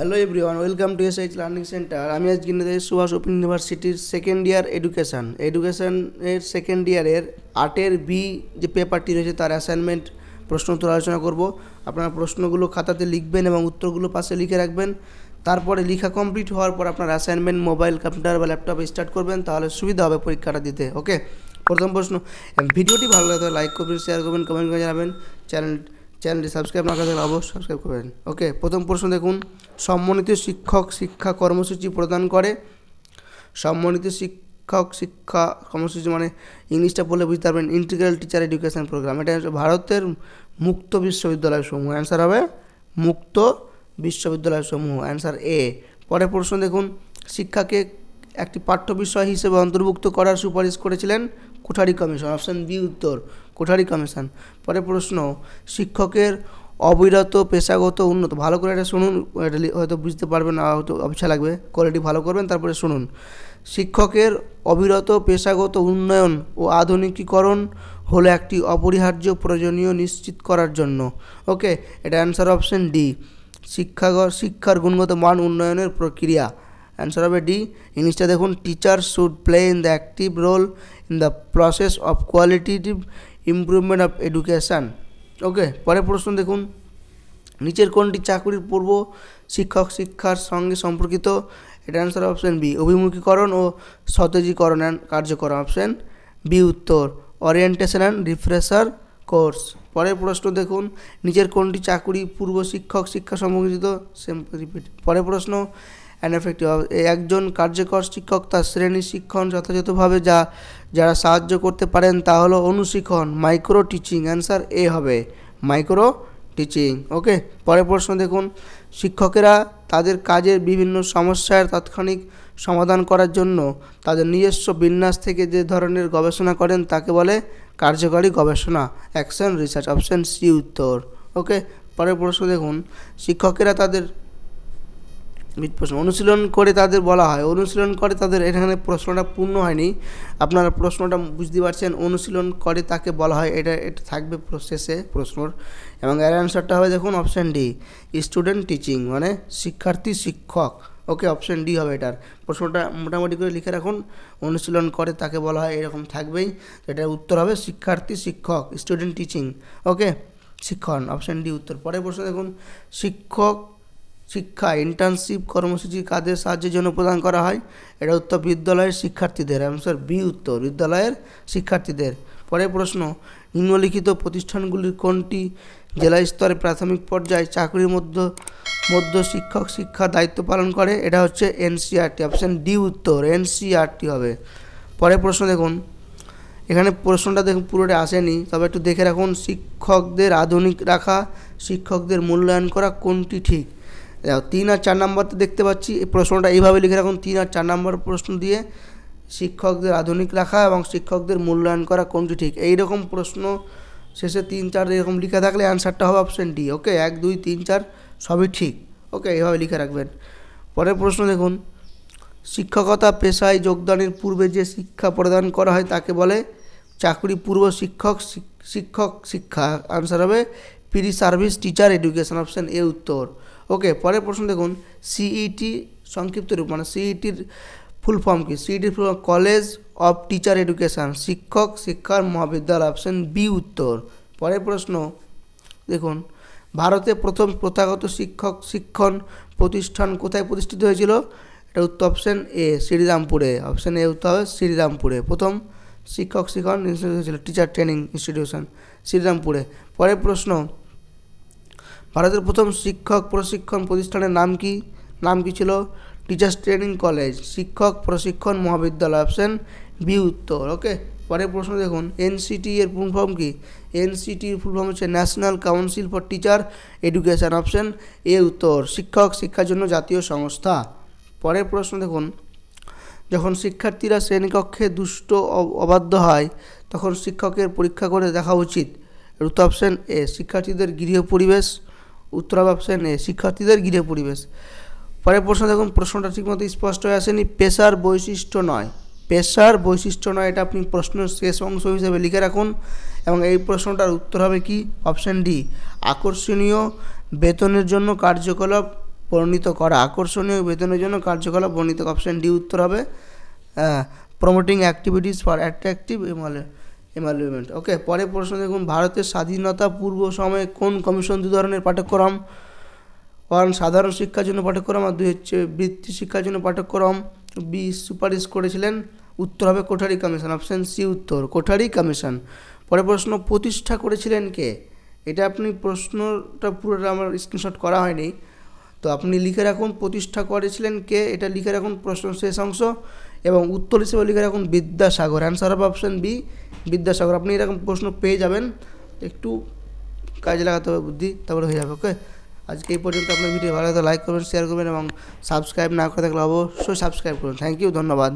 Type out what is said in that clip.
hello everyone welcome to S H learning centre আমি আজ কিনে সুভাষ ওপেন ইউনিভার্সিটির সেকেন্ড ইয়ার এডুকেশান এডুকেশানের সেকেন্ড ইয়ারের আটের বি যে পেপারটি রয়েছে তার অ্যাসাইনমেন্ট প্রশ্ন উত্তর আলোচনা করব আপনারা প্রশ্নগুলো খাতাতে লিখবেন এবং উত্তরগুলো পাশে লিখে রাখবেন তারপরে লেখা কমপ্লিট হওয়ার পর আপনার অ্যাসাইনমেন্ট মোবাইল কম্পিউটার বা ল্যাপটপে স্টার্ট করবেন তাহলে সুবিধা হবে পরীক্ষাটা দিতে ওকে প্রথম প্রশ্ন ভিডিওটি ভালো লাগে লাইক করবেন শেয়ার করবেন কমেন্ট করে জানাবেন চ্যানেল চ্যানেলটি সাবস্ক্রাইব না করে অবশ্যই সাবস্ক্রাইব করবেন ওকে প্রথম প্রশ্ন দেখুন সম্মানিত শিক্ষক শিক্ষা কর্মসূচি প্রদান করে সম্মানিত শিক্ষক শিক্ষা কর্মসূচি মানে ইংলিশটা বলে বুঝতে পারবেন ইন্টিগ্রাল টিচার এডুকেশন প্রোগ্রাম এটা হচ্ছে ভারতের মুক্ত বিশ্ববিদ্যালয় সমূহ অ্যান্সার হবে মুক্ত বিশ্ববিদ্যালয় সমূহ অ্যান্সার এ পরের প্রশ্ন দেখুন শিক্ষাকে একটি পাঠ্য বিষয় হিসেবে অন্তর্ভুক্ত করার সুপারিশ করেছিলেন কোঠারি কমিশন অপশান বি উত্তর কোঠারি কমিশন পরে প্রশ্ন শিক্ষকের অবিরত পেশাগত উন্নত ভালো করে এটা শুনুন এটা হয়তো বুঝতে পারবেন না হয়তো অপেক্ষা লাগবে কোয়ালিটি ভালো করবেন তারপরে শুনুন শিক্ষকের অবিরত পেশাগত উন্নয়ন ও আধুনিকীকরণ হলো একটি অপরিহার্য প্রয়োজনীয় নিশ্চিত করার জন্য ওকে এটা অ্যান্সার অপশন ডি শিক্ষাগত শিক্ষার গুণগত মান উন্নয়নের প্রক্রিয়া অ্যান্সার হবে ডি ইংলিশটা দেখুন teacher should play in the active role in the process of qualitative improvement of education okay পরের প্রশ্ন দেখুন নিচের কোনটি চাকরির পূর্ব শিক্ষক শিক্ষার সঙ্গে সম্পর্কিত এটা অ্যান্সার অপশান বি অভিমুখীকরণ ও সতেজীকরণ কার্যকর অপশান বি উত্তর অরিয়েন্টেশন অ্যান্ড রিফ্রেশার কোর্স পরের প্রশ্ন দেখুন নিচের কোনটি চাকুরি পূর্ব শিক্ষক শিক্ষা সম্পর্কিত সেম রিপিট পরের প্রশ্ন অ্যান্ড এফেক্টিভ একজন কার্যকর শিক্ষক তার শ্রেণী শিক্ষণ যথাযথভাবে যা যারা সাহায্য করতে পারেন তা হলো অনুশিক্ষণ মাইক্রো টিচিং অ্যান্সার এ হবে মাইক্রো টিচিং ওকে পরের প্রশ্ন দেখুন শিক্ষকেরা তাদের কাজের বিভিন্ন সমস্যার তাৎক্ষণিক সমাধান করার জন্য তাদের নিজস্ব বিন্যাস থেকে যে ধরনের গবেষণা করেন তাকে বলে কার্যকরী গবেষণা অ্যাকশন রিসার্চ অপশন সি উত্তর ওকে পরের প্রশ্ন দেখুন শিক্ষকেরা তাদের মিট প্রশ্ন অনুশীলন করে তাদের বলা হয় অনুশীলন করে তাদের এখানে প্রশ্নটা পূর্ণ হয়নি আপনারা প্রশ্নটা বুঝতে পারছেন অনুশীলন করে তাকে বলা হয় এটা এটা থাকবে প্রসেসে প্রশ্নর এবং এর অ্যান্সারটা হবে দেখুন অপশান ডি স্টুডেন্ট টিচিং মানে শিক্ষার্থী শিক্ষক ওকে অপশান ডি হবে এটার প্রশ্নটা মোটামুটি করে লিখে রাখুন অনুশীলন করে তাকে বলা হয় এরকম থাকবেই এটার উত্তর হবে শিক্ষার্থী শিক্ষক স্টুডেন্ট টিচিং ওকে শিক্ষণ অপশান ডি উত্তর পরের প্রশ্ন দেখুন শিক্ষক শিক্ষা ইন্টার্নশিপ কর্মসূচি কাদের সাহায্যের জন্য প্রদান করা হয় এটা উত্তর বিদ্যালয়ের শিক্ষার্থীদের অ্যান্সার বি উত্তর বিদ্যালয়ের শিক্ষার্থীদের পরের প্রশ্ন নিম্নলিখিত প্রতিষ্ঠানগুলির কোনটি জেলা স্তরে প্রাথমিক পর্যায়ে চাকরির মধ্য মধ্য শিক্ষক শিক্ষা দায়িত্ব পালন করে এটা হচ্ছে এনসিআরটি অপশান ডি উত্তর এনসিআরটি হবে পরের প্রশ্ন দেখুন এখানে প্রশ্নটা দেখুন পুরোটা আসেনি তবে একটু দেখে রাখুন শিক্ষকদের আধুনিক রাখা শিক্ষকদের মূল্যায়ন করা কোনটি ঠিক দেখো তিন আর চার তো দেখতে পাচ্ছি এই প্রশ্নটা এইভাবে লিখে রাখুন তিন আর চার নম্বর প্রশ্ন দিয়ে শিক্ষকদের আধুনিক লেখা এবং শিক্ষকদের মূল্যায়ন করা কোনটি ঠিক এই রকম প্রশ্ন শেষে তিন চার এরকম লিখে থাকলে অ্যান্সারটা হবে অপশান ডি ওকে এক দুই তিন চার সবই ঠিক ওকে এইভাবে লিখে রাখবেন পরের প্রশ্ন দেখুন শিক্ষকতা পেশায় যোগদানের পূর্বে যে শিক্ষা প্রদান করা হয় তাকে বলে চাকরি পূর্ব শিক্ষক শিক্ষক শিক্ষা আনসার হবে pre service teacher education option A উত্তর ওকে পরের প্রশ্ন দেখুন সিইটি e সংক্ষিপ্ত রূপ মানে সিইটির ফুল ফর্ম কি সিইটির full college of teacher education শিক্ষক শিক্ষার মহাবিদ্যালয় অপশন বি উত্তর পরের প্রশ্ন দেখুন ভারতে প্রথম প্রথাগত শিক্ষক শিক্ষণ প্রতিষ্ঠান কোথায় প্রতিষ্ঠিত হয়েছিল এটা উত্তর অপশন এ শ্রীরামপুরে অপশন এ উত্তর হবে শ্রীরামপুরে প্রথম শিক্ষক শিক্ষণ ইনস্টিটিউট ছিল টিচার ট্রেনিং ইনস্টিটিউশন শ্রীরামপুরে পরের প্রশ্ন ভারতের প্রথম শিক্ষক প্রশিক্ষণ প্রতিষ্ঠানের নাম কি নাম কি ছিল টিচার্স ট্রেনিং কলেজ শিক্ষক প্রশিক্ষণ মহাবিদ্যালয় অপশন বি উত্তর ওকে পরের প্রশ্ন দেখুন এনসিটি এর ফুল ফর্ম কি এনসিটির ফুল ফর্ম হচ্ছে National Council for Teacher Education option A উত্তর শিক্ষক শিক্ষার জন্য জাতীয় সংস্থা পরের প্রশ্ন দেখুন যখন শিক্ষার্থীরা শ্রেণীকক্ষে দুষ্ট অবাধ্য হয় তখন শিক্ষকের পরীক্ষা করে দেখা উচিত রুত অপশন এ শিক্ষার্থীদের গৃহ পরিবেশ উত্তর হবে অপশান শিক্ষার্থীদের গৃহ পরিবেশ পরের প্রশ্ন দেখুন প্রশ্নটা ঠিকমতো স্পষ্ট হয়ে আসেনি পেশার বৈশিষ্ট্য নয় পেশার বৈশিষ্ট্য নয় এটা আপনি প্রশ্নের শেষ অংশ হিসেবে লিখে রাখুন এবং এই প্রশ্নটার উত্তর হবে কি অপশান ডি আকর্ষণীয় বেতনের জন্য কার্যকলাপ বর্ণিত করা আকর্ষণীয় বেতনের জন্য কার্যকলাপ বর্ণিত অপশান ডি উত্তর হবে প্রমোটিং অ্যাক্টিভিটিস ফর অ্যাট্রাক্টিভ এবং এমালুমেন্ট ওকে পরে প্রশ্ন দেখুন ভারতের স্বাধীনতা পূর্ব সময়ে কোন কমিশন দু ধরনের পাঠ্যক্রম ওয়ান সাধারণ শিক্ষার জন্য পাঠ্যক্রম আর দুই হচ্ছে বৃত্তি শিক্ষার জন্য পাঠ্যক্রম বি সুপারিশ করেছিলেন উত্তর হবে কোঠারি কমিশন অপশান সি উত্তর কোঠারি কমিশন পরে প্রশ্ন প্রতিষ্ঠা করেছিলেন কে এটা আপনি প্রশ্নটা পুরোটা আমার স্ক্রিনশট করা হয়নি তো আপনি লিখে রাখুন প্রতিষ্ঠা করেছিলেন কে এটা লিখে রাখুন প্রশ্ন শেষ অংশ এবং উত্তর হিসেবে লিখে রাখুন বিদ্যাসাগর অ্যান্সার হবে অপশান বি বিদ্যাসাগর আপনি এরকম প্রশ্ন পেয়ে যাবেন একটু কাজে লাগাতে হবে বুদ্ধি তারপরে হয়ে যাবে ওকে আজকে এই পর্যন্ত আপনার ভিডিও ভালো লাগে লাইক করবেন শেয়ার করবেন এবং সাবস্ক্রাইব না করে থাকলে অবশ্যই সাবস্ক্রাইব করুন থ্যাংক ইউ ধন্যবাদ